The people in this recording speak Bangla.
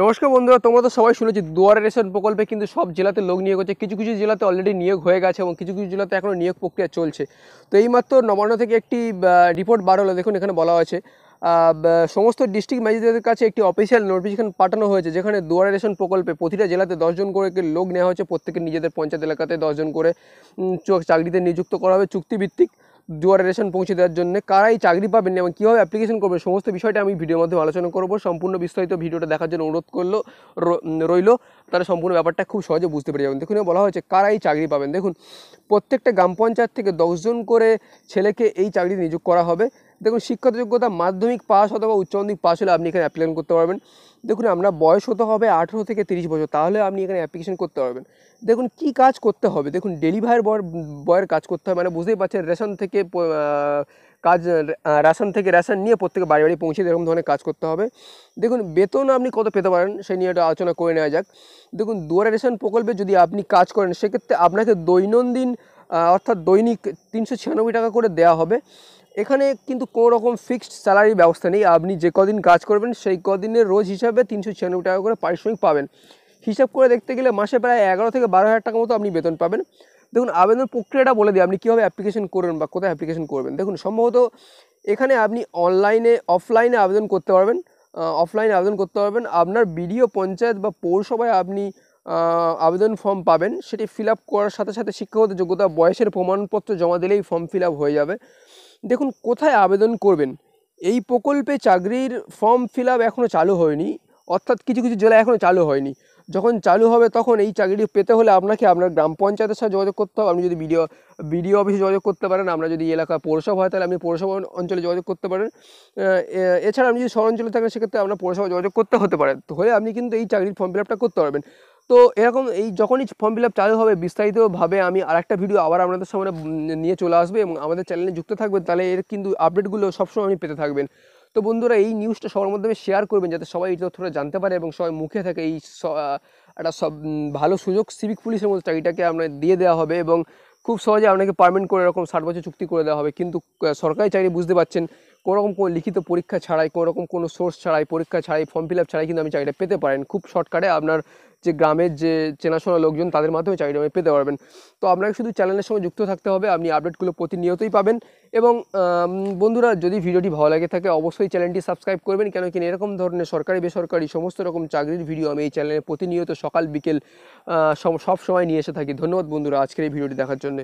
নমস্কার বন্ধুরা তোমরা তো সবাই শুনেছি দুয়ারে রেশন প্রকল্পে কিন্তু সব জেলাতে লোক নিয়োগ হচ্ছে কিছু কিছু জেলাতে অলরেডি নিয়োগ হয়ে গেছে এবং কিছু কিছু জেলাতে এখনও নিয়োগ প্রক্রিয়া চলছে তো এইমাত্র নবান্ন থেকে একটি রিপোর্ট বার হলো দেখুন এখানে বলা হয়েছে সমস্ত ডিস্ট্রিক্ট ম্যাজিস্ট্রেটের কাছে একটি অফিসিয়াল নোটিফিকেশন পাঠানো হয়েছে যেখানে দুয়ারে রেশন প্রকল্পে প্রতিটা জেলাতে দশজন করে লোক নেওয়া হয়েছে প্রত্যেকের নিজেদের পঞ্চায়েত এলাকাতে দশজন করে চাকরিতে নিযুক্ত করা হবে চুক্তিভিত্তিক দুয়ারে রেশন পৌঁছে দেওয়ার জন্য কারাই চাকরি পাবেন এবং কীভাবে অ্যাপ্লিকেশন করবে সমস্ত বিষয়টা আমি ভিডিওর মাধ্যমে আলোচনা করবো সম্পূর্ণ বিস্তারিত ভিডিওটা দেখার জন্য অনুরোধ করলো রইল তারা সম্পূর্ণ ব্যাপারটা খুব সহজে বুঝতে পেরে যাবেন দেখুন বলা হয়েছে কারাই চাকরি পাবেন দেখুন প্রত্যেকটা গ্রাম পঞ্চায়েত থেকে দশজন করে ছেলেকে এই চাকরি নিযুক্ত করা হবে দেখুন শিক্ষাগত যোগ্যতা মাধ্যমিক পাস অথবা উচ্চ মাধ্যমিক পাস হলে আপনি এখানে অ্যাপ্লিকেশন করতে পারবেন দেখুন আমরা বয়স হতে হবে আঠেরো থেকে তিরিশ বছর তাহলে আপনি এখানে অ্যাপ্লিকেশন করতে পারবেন দেখুন কি কাজ করতে হবে দেখুন ডেলিভারি বয়ের বয়ের কাজ করতে হবে মানে বুঝতেই পারছেন রেশন থেকে কাজ রেশন থেকে রেশন নিয়ে প্রত্যেকে বাড়ি বাড়ি পৌঁছে এরকম ধরনের কাজ করতে হবে দেখুন বেতন আপনি কত পেতে পারেন সেই নিয়ে একটা আলোচনা করে নেওয়া যাক দেখুন দুয়ারা রেশন প্রকল্পে যদি আপনি কাজ করেন সেক্ষেত্রে আপনাকে দৈনন্দিন অর্থাৎ দৈনিক তিনশো টাকা করে দেওয়া হবে এখানে কিন্তু কোনো রকম ফিক্সড স্যালারির ব্যবস্থা নেই আপনি যে কদিন কাজ করবেন সেই কদিনের রোজ হিসাবে তিনশো ছিয়ানব্বই টাকা করে পারিশ্রমিক পাবেন হিসাব করে দেখতে গেলে মাসে প্রায় এগারো থেকে বারো হাজার টাকা মতো আপনি বেতন পাবেন দেখুন আবেদন প্রক্রিয়াটা বলে দিই আপনি কীভাবে অ্যাপ্লিকেশন করবেন বা কোথায় অ্যাপ্লিকেশন করবেন দেখুন সম্ভবত এখানে আপনি অনলাইনে অফলাইনে আবেদন করতে পারবেন অফলাইনে আবেদন করতে পারবেন আপনার বিডিও পঞ্চায়েত বা পৌরসভায় আপনি আবেদন ফর্ম পাবেন সেটি ফিল করার সাথে সাথে শিক্ষাগত যোগ্যতা বয়সের প্রমাণপত্র জমা দিলেই ফর্ম ফিল হয়ে যাবে দেখুন কোথায় আবেদন করবেন এই প্রকল্পে চাকরির ফর্ম ফিল আপ এখনও চালু হয়নি অর্থাৎ কিছু কিছু জেলা এখনও চালু হয়নি যখন চালু হবে তখন এই চাকরিটি পেতে হলে আপনাকে আপনার গ্রাম পঞ্চায়েতের সাথে যোগাযোগ করতে হবে আপনি যদি বিডিও বিডিও অফিসে যোগাযোগ করতে পারেন আমরা যদি এলাকা পৌরসভা হয় তাহলে আপনি পৌরসভা অঞ্চলে যোগাযোগ করতে পারেন এছাড়া আপনি যদি শহর অঞ্চলে থাকেন সেক্ষেত্রে আপনার পৌরসভা যোগাযোগ করতে হতে পারেন হলে আপনি কিন্তু এই চাকরির ফর্ম ফিল আপটা করতে পারবেন তো এরকম এই যখনই ফর্ম ফিল আপ চালু হবে বিস্তারিতভাবে আমি আর একটা ভিডিও আবার আপনাদের সামনে নিয়ে চলে আসবে এবং আমাদের চ্যানেলে যুক্ত থাকবেন তাহলে এর কিন্তু আপডেটগুলো সবসময় আপনি পেতে থাকবেন তো বন্ধুরা এই নিউজটা সবার মাধ্যমে শেয়ার করবেন যাতে সবাই এই তথ্যটা জানতে পারে এবং সবাই মুখে থাকে এই একটা সব ভালো সুযোগ সিভিক পুলিশের মধ্যে চাকরিটাকে আপনার দিয়ে দেওয়া হবে এবং খুব সহজে আপনাকে পারমেন্ট করে এরকম ষাট বছর চুক্তি করে দেওয়া হবে কিন্তু সরকারি চাকরি বুঝতে পারছেন কোনোরকম কোনো লিখিত পরীক্ষা ছাড়াই কোনোরকম কোনো সোর্স ছাড়াই পরীক্ষা ছাড়াই ফর্ম ফিল আপ ছাড়াই কিন্তু আপনি চাকরিটা পেতে পারেন খুব শর্টকাটে আপনার যে গ্রামের যে চেনাশোনা লোকজন তাদের মাধ্যমে চাকরিটা পেতে পারবেন তো আপনাকে শুধু চ্যানেলের সঙ্গে যুক্ত থাকতে হবে আপনি আপডেটগুলো প্রতিনিয়তই পাবেন এবং বন্ধুরা যদি ভিডিওটি ভালো লাগে থাকে অবশ্যই চ্যানেলটি সাবস্ক্রাইব করবেন কেন কিনা এরকম ধরনের সরকারি বেসরকারি সমস্ত রকম চাকরির ভিডিও আমি এই চ্যানেলে প্রতিনিয়ত সকাল বিকেল সব সময় নিয়ে এসে থাকি ধন্যবাদ বন্ধুরা আজকের এই ভিডিওটি দেখার জন্য